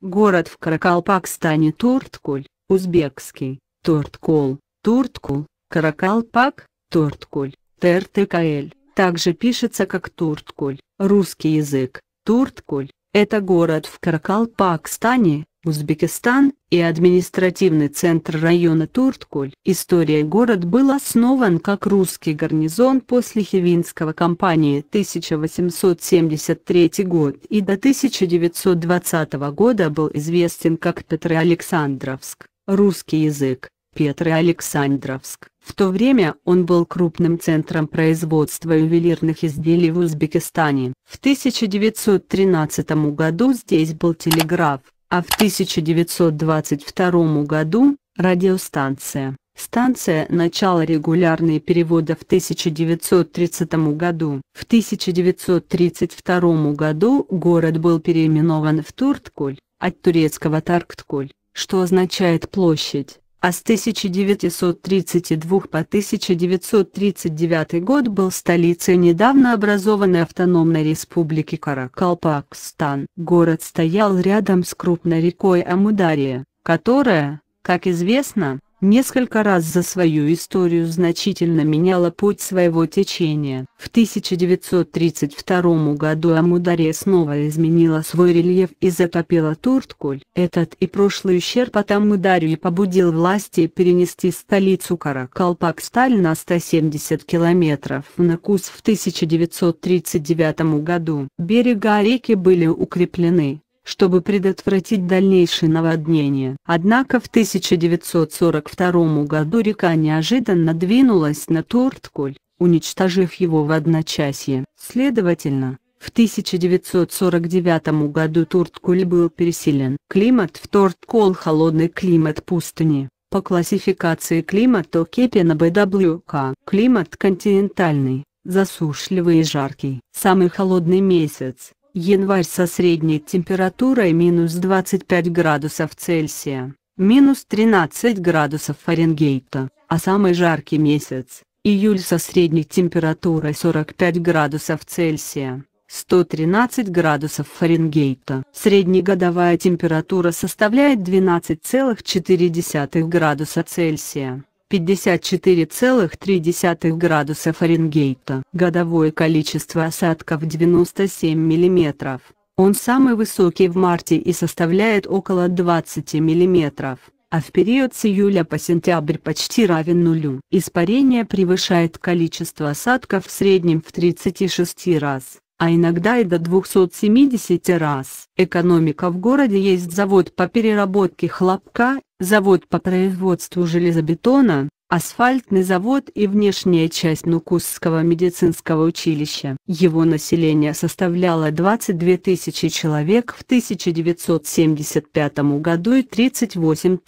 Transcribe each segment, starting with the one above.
Город в Каракалпакстане Турткуль, узбекский, Турткол, Турткул, Каракалпак, Турткуль, ТРТКЛ, также пишется как Турткуль, русский язык, Турткуль, это город в Каракалпакстане, Узбекистан и административный центр района Туртколь. История город был основан как русский гарнизон после Хивинского кампании 1873 год и до 1920 года был известен как Петроалександровск, русский язык, Петроалександровск. В то время он был крупным центром производства ювелирных изделий в Узбекистане. В 1913 году здесь был телеграф а в 1922 году – радиостанция. Станция начала регулярные переводы в 1930 году. В 1932 году город был переименован в Турткуль, от турецкого Таркткуль, что означает площадь а с 1932 по 1939 год был столицей недавно образованной автономной республики Каракалпакстан. Город стоял рядом с крупной рекой Амудария, которая, как известно, несколько раз за свою историю значительно меняла путь своего течения. В 1932 году Амудария снова изменила свой рельеф и затопила Турткуль. Этот и прошлый ущерб от Амударии побудил власти перенести столицу Каракалпаксталь на 170 километров на Кус в 1939 году. Берега реки были укреплены чтобы предотвратить дальнейшие наводнения. Однако в 1942 году река неожиданно двинулась на Торткуль, уничтожив его в одночасье. Следовательно, в 1949 году Турткуль был переселен. Климат в Торткол холодный климат пустыни. По классификации климата Кепина БВК климат континентальный, засушливый и жаркий. Самый холодный месяц Январь со средней температурой минус 25 градусов Цельсия, минус 13 градусов Фаренгейта, а самый жаркий месяц – июль со средней температурой 45 градусов Цельсия. 113 градусов Фаренгейта. Среднегодовая температура составляет 12,4 градуса Цельсия. 54,3 градуса Фаренгейта. Годовое количество осадков 97 мм. Он самый высокий в марте и составляет около 20 мм, а в период с июля по сентябрь почти равен нулю. Испарение превышает количество осадков в среднем в 36 раз а иногда и до 270 раз. Экономика в городе есть завод по переработке хлопка, завод по производству железобетона, асфальтный завод и внешняя часть Нукусского медицинского училища. Его население составляло 22 тысячи человек в 1975 году и 38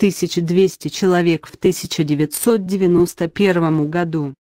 200 человек в 1991 году.